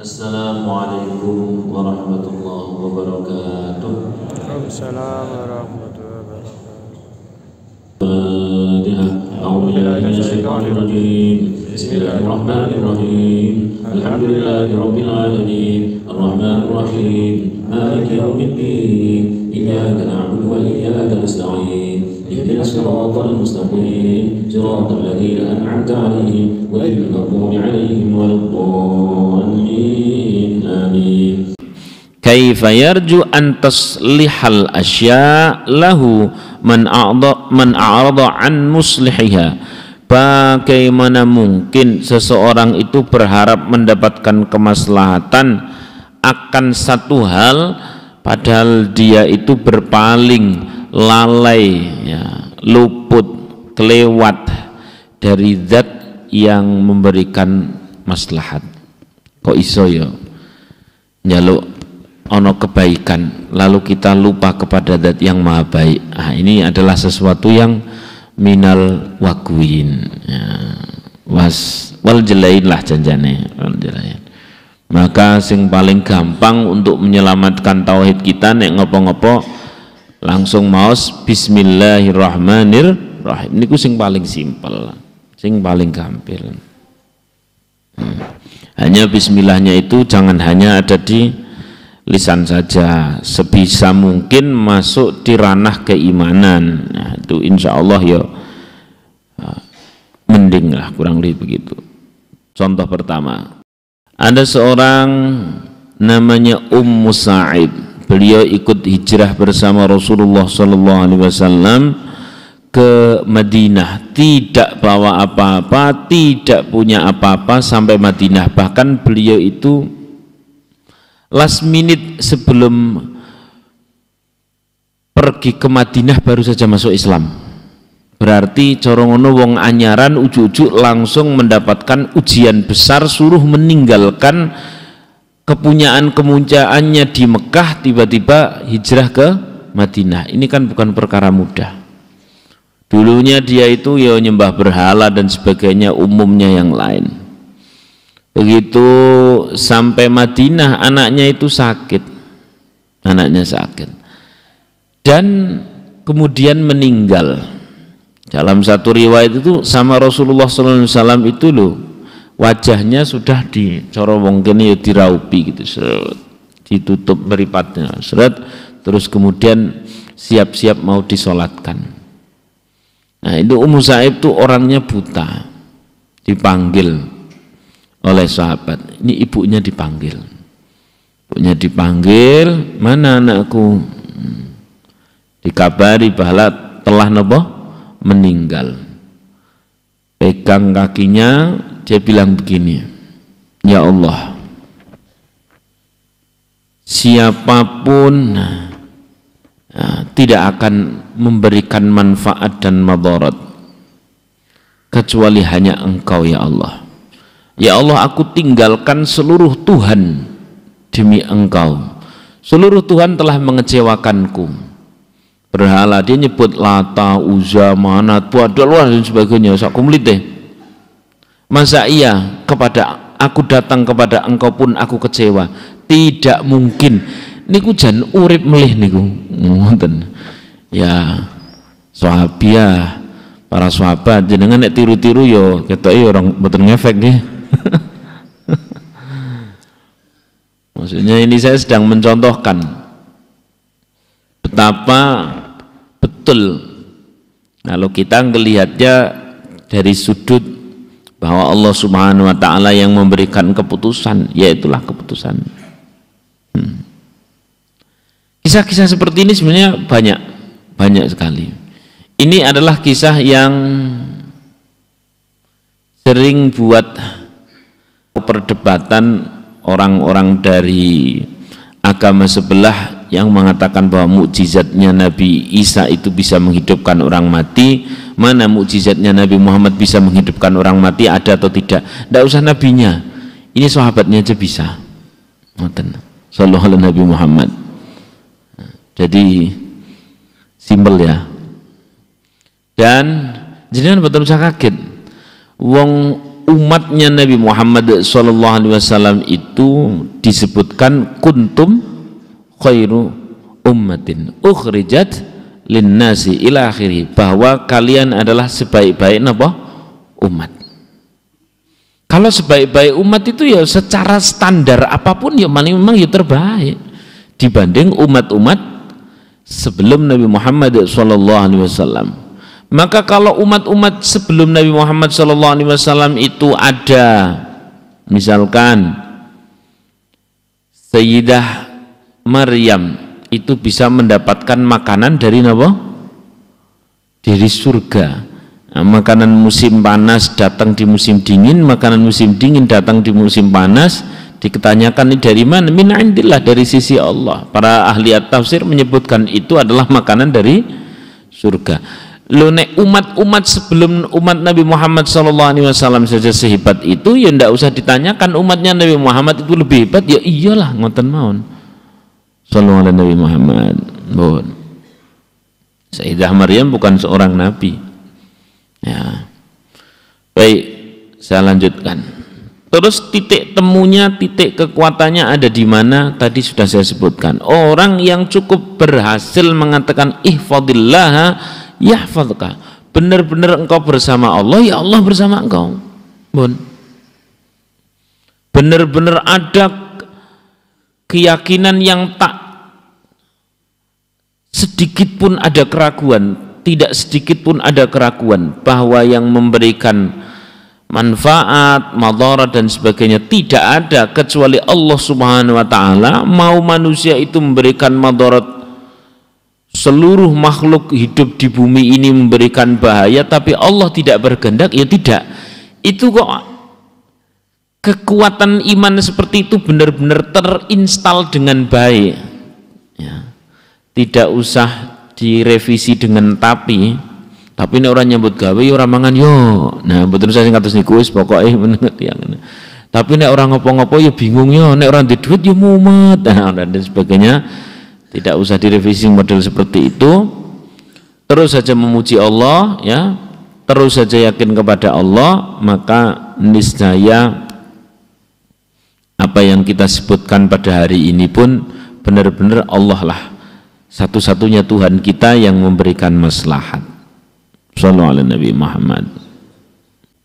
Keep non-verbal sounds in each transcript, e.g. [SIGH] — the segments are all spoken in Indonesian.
السلام عليكم ورحمة الله وبركاته السلام ورحمة الله وبركاته أعوذ بالله من الشيطان الرجيم بسم الله الرحمن الرحيم الحمد لله رب العالمين الرحمن الرحيم مالك يوم الدين إياك نعبد وإياك نستعين اهدنا الصراط المستقيم صراط الذين أنعمت عليهم غير المغضوب عليهم ولا الضالين kaifa yarju an taslihal asya lahu man a'da man a'rada an muslihiha bagaimana mungkin seseorang itu berharap mendapatkan kemaslahatan akan satu hal padahal dia itu berpaling lalai ya, luput kelewat dari zat yang memberikan maslahat kok iso ya nyaluk ono kebaikan lalu kita lupa kepada dat yang maha baik nah, ini adalah sesuatu yang minal wakuin ya. was wal jelain lah janjane wal jelain maka sing paling gampang untuk menyelamatkan tauhid kita nek ngopo-ngopo langsung maos bismillahirrahmanirrahim niku sing paling simpel sing paling gampil hmm. hanya bismillahnya itu jangan hanya ada di lisan saja sebisa mungkin masuk di ranah keimanan nah, itu insya Allah ya ah, mending lah kurang lebih begitu contoh pertama ada seorang namanya Ummu Sa'id beliau ikut hijrah bersama Rasulullah Sallallahu Alaihi Wasallam ke Madinah tidak bawa apa-apa tidak punya apa-apa sampai Madinah bahkan beliau itu last minute sebelum pergi ke Madinah baru saja masuk Islam berarti corongono wong anyaran ujuk-ujuk langsung mendapatkan ujian besar suruh meninggalkan kepunyaan-kemuncaannya di Mekah tiba-tiba hijrah ke Madinah ini kan bukan perkara mudah dulunya dia itu ya nyembah berhala dan sebagainya umumnya yang lain Begitu sampai Madinah anaknya itu sakit. Anaknya sakit. Dan kemudian meninggal. Dalam satu riwayat itu sama Rasulullah SAW itu loh wajahnya sudah di corowong ya diraupi gitu seret, ditutup meripatnya seret terus kemudian siap-siap mau disolatkan nah itu Ummu Saib tuh orangnya buta dipanggil oleh sahabat. Ini ibunya dipanggil. Ibunya dipanggil, mana anakku? Dikabari bahwa telah nebo meninggal. Pegang kakinya, dia bilang begini, Ya Allah, siapapun nah, tidak akan memberikan manfaat dan madarat kecuali hanya engkau ya Allah Ya Allah aku tinggalkan seluruh Tuhan demi engkau seluruh Tuhan telah mengecewakanku berhala dia nyebut lata, uza, manat, luar dan sebagainya aku deh. masa iya kepada aku datang kepada engkau pun aku kecewa tidak mungkin niku jan urip melih niku ngoten ya sahabiah para sahabat jenengan nek tiru-tiru yo ya ketok ya orang mboten ngefek nggih Maksudnya ini saya sedang mencontohkan betapa betul kalau nah, kita melihatnya dari sudut bahwa Allah Subhanahu wa taala yang memberikan keputusan, yaitulah keputusan. kisah hmm. Kisah-kisah seperti ini sebenarnya banyak, banyak sekali. Ini adalah kisah yang sering buat perdebatan orang-orang dari agama sebelah yang mengatakan bahwa mukjizatnya Nabi Isa itu bisa menghidupkan orang mati mana mukjizatnya Nabi Muhammad bisa menghidupkan orang mati ada atau tidak tidak usah nabinya ini sahabatnya aja bisa Sallallahu Nabi Muhammad jadi simpel ya dan jadi kan betul saya kaget wong umatnya Nabi Muhammad sallallahu alaihi wasallam itu disebutkan kuntum khairu ummatin ukhrijat linnasi ila akhiri bahwa kalian adalah sebaik-baik napa umat kalau sebaik-baik umat itu ya secara standar apapun ya memang, memang ya terbaik dibanding umat-umat sebelum Nabi Muhammad sallallahu alaihi wasallam maka kalau umat-umat sebelum Nabi Muhammad SAW itu ada, misalkan Sayyidah Maryam itu bisa mendapatkan makanan dari Nabi Dari surga. Nah, makanan musim panas datang di musim dingin, makanan musim dingin datang di musim panas. Diketanyakan ini dari mana? Min dari sisi Allah. Para ahli at-tafsir menyebutkan itu adalah makanan dari surga Lo nek umat-umat sebelum umat Nabi Muhammad Sallallahu Alaihi Wasallam saja sehebat itu, ya ndak usah ditanyakan umatnya Nabi Muhammad itu lebih hebat. Ya iyalah ngoten maun. Sallallahu Alaihi Nabi Muhammad. Bon. Sayyidah Maryam bukan seorang nabi. Ya. Baik, saya lanjutkan. Terus titik temunya, titik kekuatannya ada di mana? Tadi sudah saya sebutkan. Orang yang cukup berhasil mengatakan ihfadillah yahfadka benar-benar engkau bersama Allah ya Allah bersama engkau bun benar-benar ada keyakinan yang tak sedikit pun ada keraguan tidak sedikit pun ada keraguan bahwa yang memberikan manfaat, madarat dan sebagainya tidak ada kecuali Allah Subhanahu wa taala mau manusia itu memberikan madarat seluruh makhluk hidup di bumi ini memberikan bahaya tapi Allah tidak berkehendak ya tidak itu kok kekuatan iman seperti itu benar-benar terinstal dengan baik ya. tidak usah direvisi dengan tapi tapi ini orang nyambut gawe ya orang mangan yo nah betul saya ngatus niku wis pokoknya [LAUGHS] menurut yang tapi ini orang ngopo-ngopo ya bingung yo nek orang di duit ya mumet [LAUGHS] nah, dan sebagainya tidak usah direvisi model seperti itu terus saja memuji Allah ya terus saja yakin kepada Allah maka niscaya apa yang kita sebutkan pada hari ini pun benar-benar Allah lah satu-satunya Tuhan kita yang memberikan maslahat Sallallahu alaihi Nabi Muhammad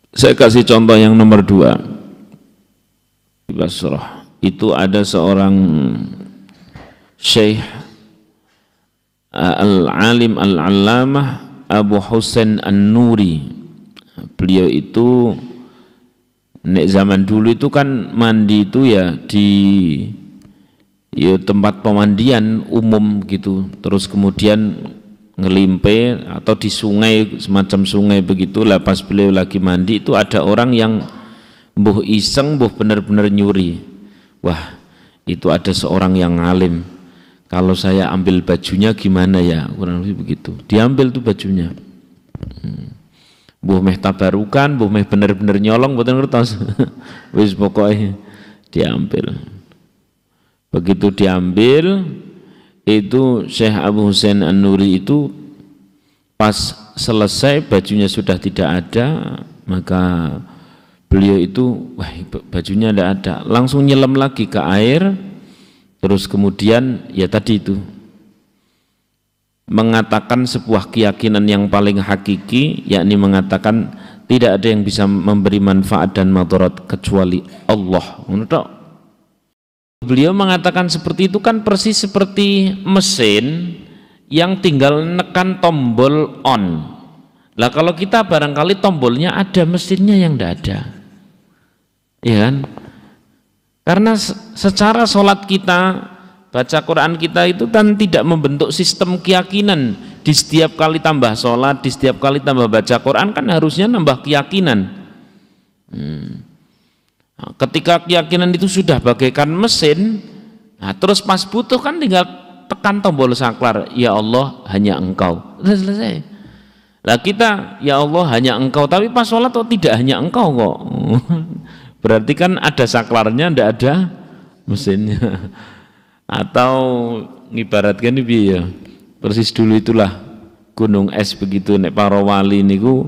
saya kasih contoh yang nomor dua di Basrah itu ada seorang Syekh uh, Al-Alim Al-Allamah Abu Husain An-Nuri. Beliau itu nek zaman dulu itu kan mandi itu ya di ya tempat pemandian umum gitu. Terus kemudian ngelimpe atau di sungai semacam sungai begitu lah pas beliau lagi mandi itu ada orang yang buh iseng buh benar-benar nyuri wah itu ada seorang yang alim kalau saya ambil bajunya gimana ya kurang lebih begitu diambil tuh bajunya hmm. buh meh tabarukan buh meh bener-bener nyolong buatan kertas [LAUGHS] wis pokoknya diambil begitu diambil itu Syekh Abu Hussein An-Nuri itu pas selesai bajunya sudah tidak ada maka beliau itu wah bajunya tidak ada langsung nyelam lagi ke air Terus kemudian ya tadi itu mengatakan sebuah keyakinan yang paling hakiki yakni mengatakan tidak ada yang bisa memberi manfaat dan madarat kecuali Allah. Beliau mengatakan seperti itu kan persis seperti mesin yang tinggal nekan tombol on. Lah kalau kita barangkali tombolnya ada, mesinnya yang tidak ada. Ya kan? Karena secara sholat kita, baca Quran kita itu kan tidak membentuk sistem keyakinan. Di setiap kali tambah sholat, di setiap kali tambah baca Quran kan harusnya nambah keyakinan. Hmm. Nah, ketika keyakinan itu sudah bagaikan mesin, nah terus pas butuh kan tinggal tekan tombol saklar, ya Allah hanya engkau. Sudah selesai. Lah kita ya Allah hanya engkau, tapi pas sholat kok oh, tidak hanya engkau kok. [LAUGHS] Berarti kan ada saklarnya, ndak ada mesinnya. [LAUGHS] Atau ibaratkan ini ya, persis dulu itulah gunung es begitu nek para wali niku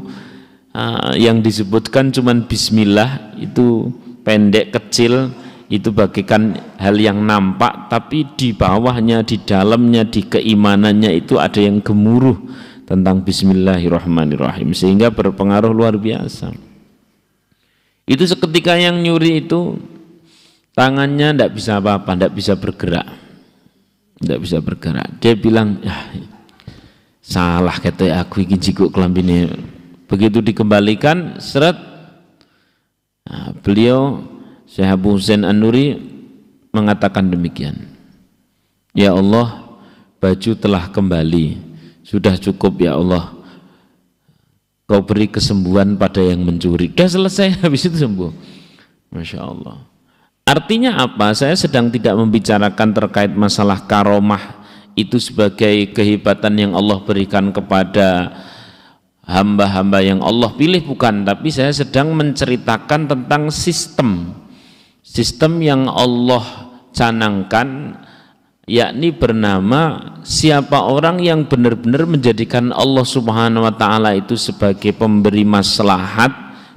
ah, yang disebutkan cuman bismillah itu pendek kecil itu bagikan hal yang nampak tapi di bawahnya di dalamnya di keimanannya itu ada yang gemuruh tentang bismillahirrahmanirrahim sehingga berpengaruh luar biasa itu seketika yang nyuri itu tangannya tidak bisa apa-apa, tidak bisa bergerak. Tidak bisa bergerak. Dia bilang, ah, salah kata aku ingin jikuk kelambini. Begitu dikembalikan, seret, nah, beliau Syekh Abu Hussein An-Nuri mengatakan demikian. Ya Allah, baju telah kembali. Sudah cukup ya Allah kau beri kesembuhan pada yang mencuri dah selesai [LAUGHS] habis itu sembuh Masya Allah artinya apa saya sedang tidak membicarakan terkait masalah karomah itu sebagai kehebatan yang Allah berikan kepada hamba-hamba yang Allah pilih bukan tapi saya sedang menceritakan tentang sistem sistem yang Allah canangkan yakni bernama siapa orang yang benar-benar menjadikan Allah Subhanahu wa taala itu sebagai pemberi maslahat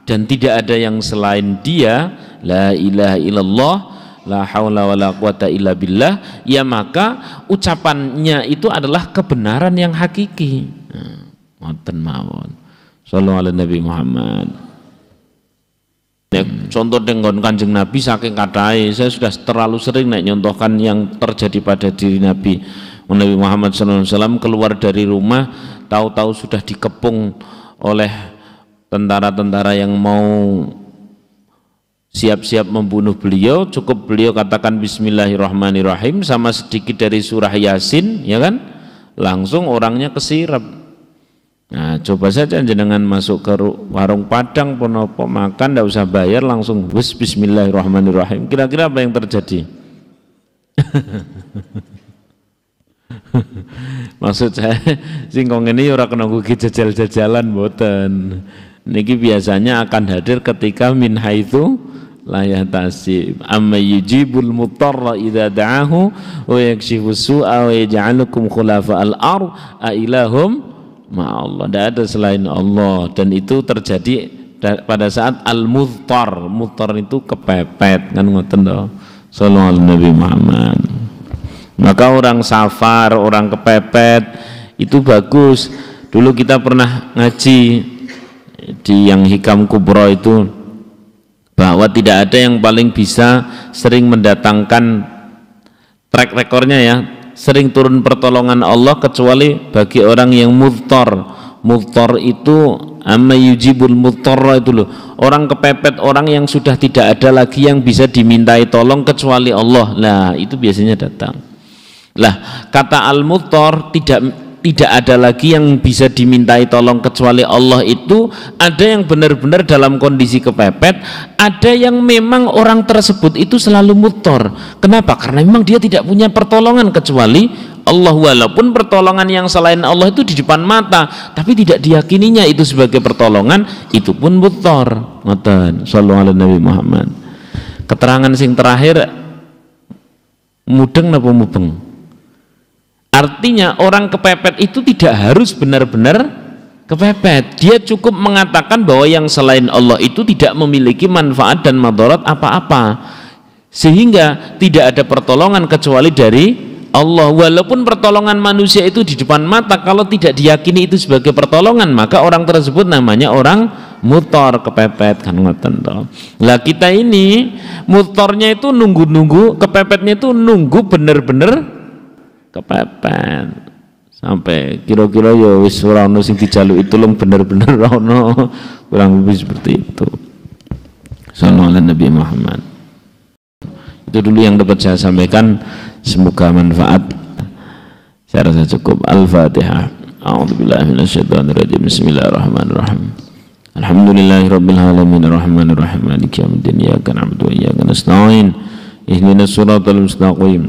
dan tidak ada yang selain dia la ilaha illallah la haula wala quwata illa billah ya maka ucapannya itu adalah kebenaran yang hakiki nah, ngoten mawon sallallahu alaihi Nabi Muhammad contoh dengan kanjeng Nabi saking katai saya sudah terlalu sering naik nyontohkan yang terjadi pada diri Nabi Nabi Muhammad SAW keluar dari rumah tahu-tahu sudah dikepung oleh tentara-tentara yang mau siap-siap membunuh beliau cukup beliau katakan bismillahirrahmanirrahim sama sedikit dari surah yasin ya kan langsung orangnya kesirap Nah, coba saja jenengan masuk ke warung Padang penopo makan tidak usah bayar langsung bus bismillahirrahmanirrahim. Kira-kira apa yang terjadi? [LAUGHS] Maksud saya singkong ini ya ora kena gugi jajal-jajalan boten. Niki biasanya akan hadir ketika min haitsu la yahtasib amma yujibul mutarra idza da'ahu wa yakshifu su'a wa yaj'alukum al ard a ilahum ma'allah tidak ada selain Allah dan itu terjadi pada saat al muhtar muhtar itu kepepet kan ngoten to sallallahu Nabi Muhammad maka orang safar orang kepepet itu bagus dulu kita pernah ngaji di yang hikam kubro itu bahwa tidak ada yang paling bisa sering mendatangkan track rekornya ya sering turun pertolongan Allah kecuali bagi orang yang muftar muftar itu amma yujibul muftarra itu loh orang kepepet orang yang sudah tidak ada lagi yang bisa dimintai tolong kecuali Allah lah itu biasanya datang lah kata al muftar tidak tidak ada lagi yang bisa dimintai tolong kecuali Allah itu ada yang benar-benar dalam kondisi kepepet ada yang memang orang tersebut itu selalu mutor kenapa? karena memang dia tidak punya pertolongan kecuali Allah walaupun pertolongan yang selain Allah itu di depan mata tapi tidak diyakininya itu sebagai pertolongan itu pun mutor ngatan Nabi Muhammad keterangan sing terakhir mudeng napa mubeng Artinya orang kepepet itu tidak harus benar-benar kepepet. Dia cukup mengatakan bahwa yang selain Allah itu tidak memiliki manfaat dan madarat apa-apa. Sehingga tidak ada pertolongan kecuali dari Allah. Walaupun pertolongan manusia itu di depan mata kalau tidak diyakini itu sebagai pertolongan, maka orang tersebut namanya orang mutor kepepet kan ngoten to. Lah kita ini mutornya itu nunggu-nunggu, kepepetnya itu nunggu benar bener kepepet sampai kira-kira ya wis ora ono sing dijaluk itu lung bener-bener ono kurang lebih seperti itu sallallahu alaihi Nabi Muhammad itu dulu yang dapat saya sampaikan semoga manfaat saya rasa cukup Al-Fatihah A'udzubillahiminasyaitonirrajim Bismillahirrahmanirrahim Alhamdulillahirrabbilalamin Ar-Rahmanirrahim Maliki yaumiddin Iyyaka na'budu wa iyyaka nasta'in Ihdinas siratal mustaqim